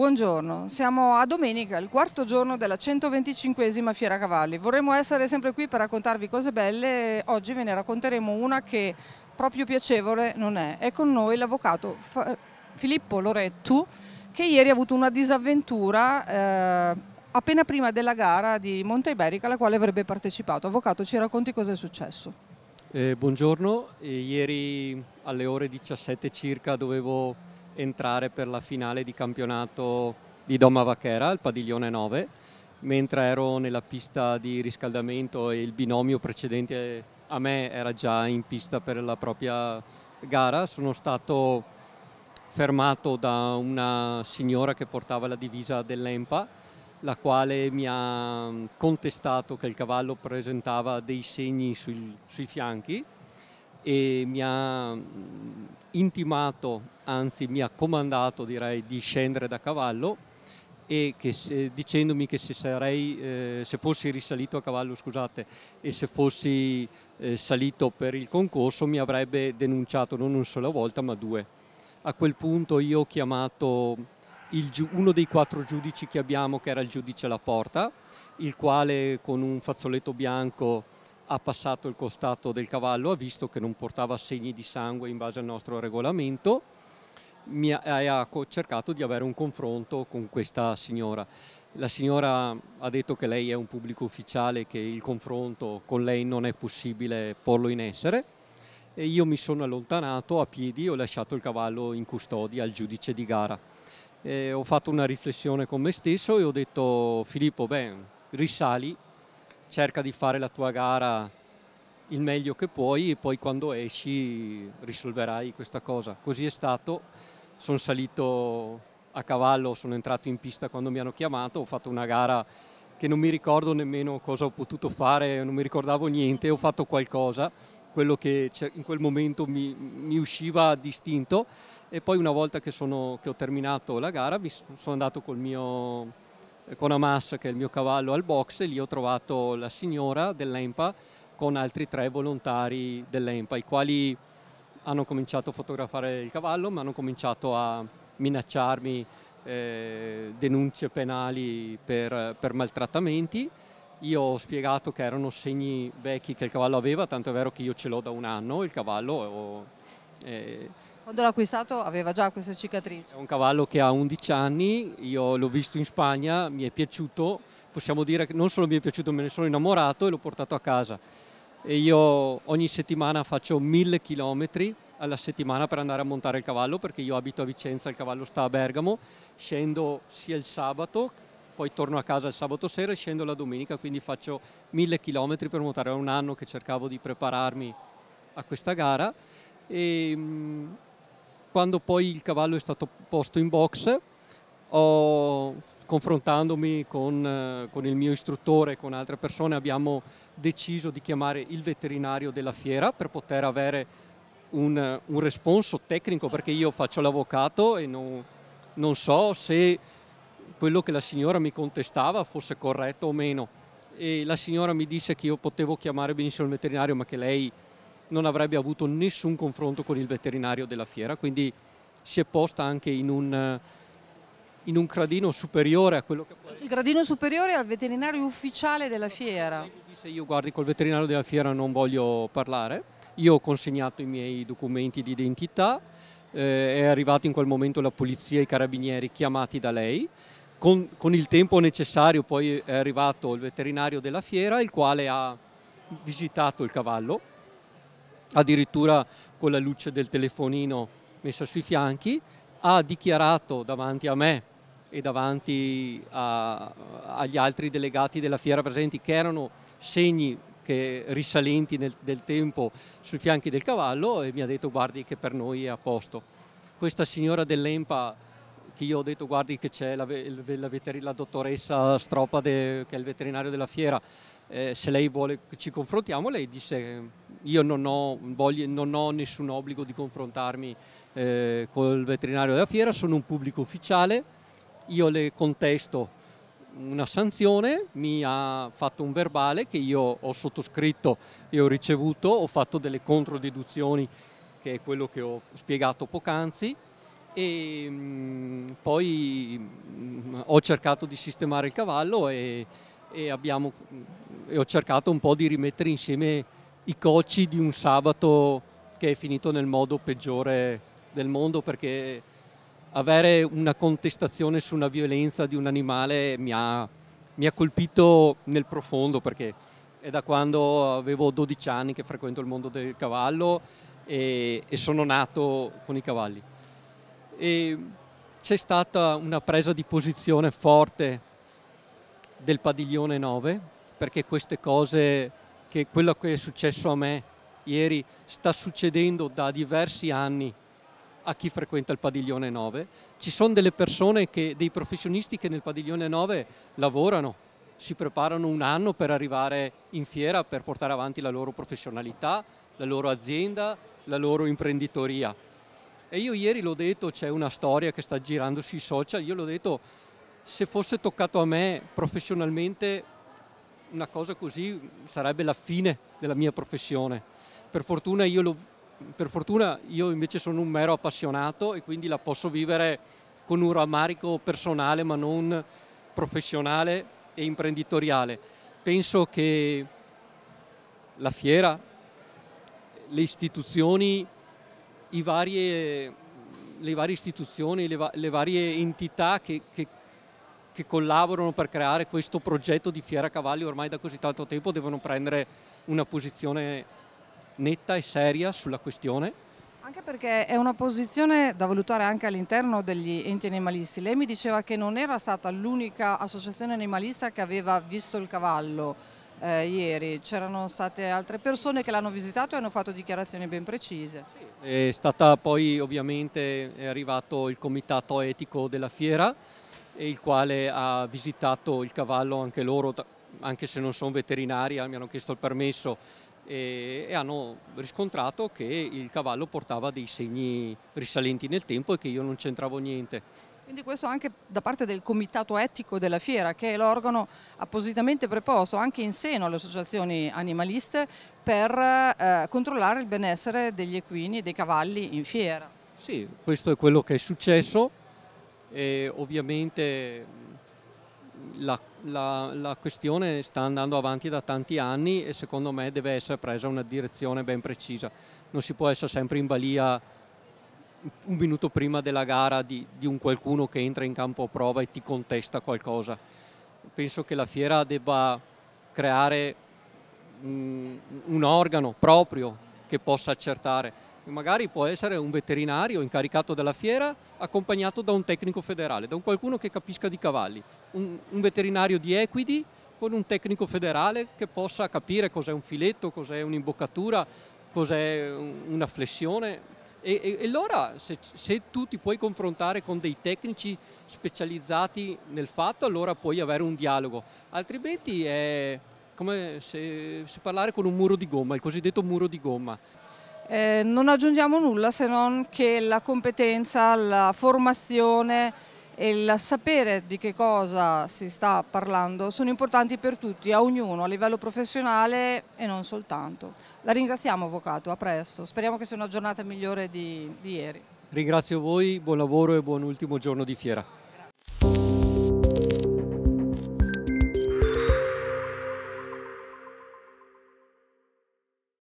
Buongiorno, siamo a domenica, il quarto giorno della 125esima Fiera Cavalli. Vorremmo essere sempre qui per raccontarvi cose belle, oggi ve ne racconteremo una che proprio piacevole non è. È con noi l'avvocato Filippo Lorettu che ieri ha avuto una disavventura eh, appena prima della gara di Monte Iberica alla quale avrebbe partecipato. Avvocato, ci racconti cosa è successo? Eh, buongiorno, eh, ieri alle ore 17 circa dovevo entrare per la finale di campionato di Doma Vaquera al padiglione 9, mentre ero nella pista di riscaldamento e il binomio precedente a me era già in pista per la propria gara, sono stato fermato da una signora che portava la divisa dell'EMPA, la quale mi ha contestato che il cavallo presentava dei segni sui, sui fianchi e mi ha mm, intimato, anzi mi ha comandato direi, di scendere da cavallo e che se, dicendomi che se, sarei, eh, se, fossi risalito a cavallo scusate, e se fossi eh, salito per il concorso mi avrebbe denunciato non una sola volta ma due. A quel punto io ho chiamato il, uno dei quattro giudici che abbiamo che era il giudice alla porta, il quale con un fazzoletto bianco ha passato il costato del cavallo, ha visto che non portava segni di sangue in base al nostro regolamento e ha cercato di avere un confronto con questa signora. La signora ha detto che lei è un pubblico ufficiale, che il confronto con lei non è possibile porlo in essere e io mi sono allontanato a piedi e ho lasciato il cavallo in custodia al giudice di gara. E ho fatto una riflessione con me stesso e ho detto Filippo, beh, risali cerca di fare la tua gara il meglio che puoi e poi quando esci risolverai questa cosa. Così è stato, sono salito a cavallo, sono entrato in pista quando mi hanno chiamato, ho fatto una gara che non mi ricordo nemmeno cosa ho potuto fare, non mi ricordavo niente, ho fatto qualcosa, quello che in quel momento mi, mi usciva distinto e poi una volta che, sono, che ho terminato la gara sono andato col mio con Hamas, che è il mio cavallo, al box e lì ho trovato la signora dell'EMPA con altri tre volontari dell'EMPA, i quali hanno cominciato a fotografare il cavallo, ma hanno cominciato a minacciarmi eh, denunce penali per, per maltrattamenti. Io ho spiegato che erano segni vecchi che il cavallo aveva, tanto è vero che io ce l'ho da un anno, il cavallo... Ho, eh, quando l'ho acquistato aveva già queste cicatrici? È un cavallo che ha 11 anni, io l'ho visto in Spagna, mi è piaciuto, possiamo dire che non solo mi è piaciuto, me ne sono innamorato e l'ho portato a casa. E io ogni settimana faccio mille chilometri alla settimana per andare a montare il cavallo perché io abito a Vicenza, il cavallo sta a Bergamo, scendo sia il sabato, poi torno a casa il sabato sera e scendo la domenica, quindi faccio mille chilometri per montare. È un anno che cercavo di prepararmi a questa gara e mm, quando poi il cavallo è stato posto in box, ho, confrontandomi con, eh, con il mio istruttore e con altre persone, abbiamo deciso di chiamare il veterinario della fiera per poter avere un, un responso tecnico, perché io faccio l'avvocato e non, non so se quello che la signora mi contestava fosse corretto o meno. E la signora mi disse che io potevo chiamare benissimo il veterinario, ma che lei non avrebbe avuto nessun confronto con il veterinario della fiera, quindi si è posta anche in un, in un gradino superiore a quello che poi... Il gradino superiore al veterinario ufficiale della fiera. Se io guardi col veterinario della fiera non voglio parlare, io ho consegnato i miei documenti di identità, eh, è arrivato in quel momento la polizia e i carabinieri chiamati da lei, con, con il tempo necessario poi è arrivato il veterinario della fiera il quale ha visitato il cavallo addirittura con la luce del telefonino messa sui fianchi, ha dichiarato davanti a me e davanti a, agli altri delegati della fiera presenti che erano segni che, risalenti nel, del tempo sui fianchi del cavallo e mi ha detto guardi che per noi è a posto. Questa signora dell'EMPA che io ho detto guardi che c'è la, la, la, la dottoressa Stropade che è il veterinario della fiera eh, se lei vuole che ci confrontiamo, lei disse io non ho, voglio, non ho nessun obbligo di confrontarmi eh, col veterinario della fiera, sono un pubblico ufficiale, io le contesto una sanzione, mi ha fatto un verbale che io ho sottoscritto e ho ricevuto, ho fatto delle controdeduzioni che è quello che ho spiegato poc'anzi e mh, mm, poi mh, mm, ho cercato di sistemare il cavallo e e, abbiamo, mm, e ho cercato un po' di rimettere insieme i cocci di un sabato che è finito nel modo peggiore del mondo perché avere una contestazione su una violenza di un animale mi ha, mi ha colpito nel profondo perché è da quando avevo 12 anni che frequento il mondo del cavallo e, e sono nato con i cavalli. E c'è stata una presa di posizione forte del padiglione 9, perché queste cose, che quello che è successo a me ieri, sta succedendo da diversi anni a chi frequenta il padiglione 9. Ci sono delle persone, che, dei professionisti che nel padiglione 9 lavorano, si preparano un anno per arrivare in fiera per portare avanti la loro professionalità, la loro azienda, la loro imprenditoria. E io ieri l'ho detto, c'è una storia che sta girando sui social, io l'ho detto se fosse toccato a me professionalmente una cosa così sarebbe la fine della mia professione. Per fortuna io, lo, per fortuna io invece sono un mero appassionato e quindi la posso vivere con un rammarico personale ma non professionale e imprenditoriale. Penso che la fiera, le istituzioni, i varie, le varie istituzioni, le, le varie entità che, che che collaborano per creare questo progetto di Fiera Cavalli ormai da così tanto tempo devono prendere una posizione netta e seria sulla questione? Anche perché è una posizione da valutare anche all'interno degli enti animalisti. Lei mi diceva che non era stata l'unica associazione animalista che aveva visto il cavallo eh, ieri, c'erano state altre persone che l'hanno visitato e hanno fatto dichiarazioni ben precise. Sì, è stata poi ovviamente è arrivato il comitato etico della fiera il quale ha visitato il cavallo anche loro, anche se non sono veterinari, eh, mi hanno chiesto il permesso e, e hanno riscontrato che il cavallo portava dei segni risalenti nel tempo e che io non c'entravo niente. Quindi questo anche da parte del comitato etico della fiera, che è l'organo appositamente preposto anche in seno alle associazioni animaliste per eh, controllare il benessere degli equini e dei cavalli in fiera. Sì, questo è quello che è successo e ovviamente la, la, la, questione sta andando avanti da tanti anni e secondo me deve essere presa una direzione ben precisa. Non si può essere sempre in balia un minuto prima della gara di, di un qualcuno che entra in campo a prova e ti contesta qualcosa. Penso che la fiera debba creare un, un organo proprio che possa accertare magari può essere un veterinario incaricato della fiera accompagnato da un tecnico federale, da qualcuno che capisca di cavalli, un, un veterinario di equidi con un tecnico federale che possa capire cos'è un filetto, cos'è un'imboccatura, cos'è una flessione. E, e, e allora se, se, tu ti puoi confrontare con dei tecnici specializzati nel fatto, allora puoi avere un dialogo, altrimenti è come se, se parlare con un muro di gomma, il cosiddetto muro di gomma. Eh, non aggiungiamo nulla se non che la competenza, la formazione e il sapere di che cosa si sta parlando sono importanti per tutti, a ognuno, a livello professionale e non soltanto. La ringraziamo Avvocato, a presto, speriamo che sia una giornata migliore di, di ieri. Ringrazio voi, buon lavoro e buon ultimo giorno di fiera.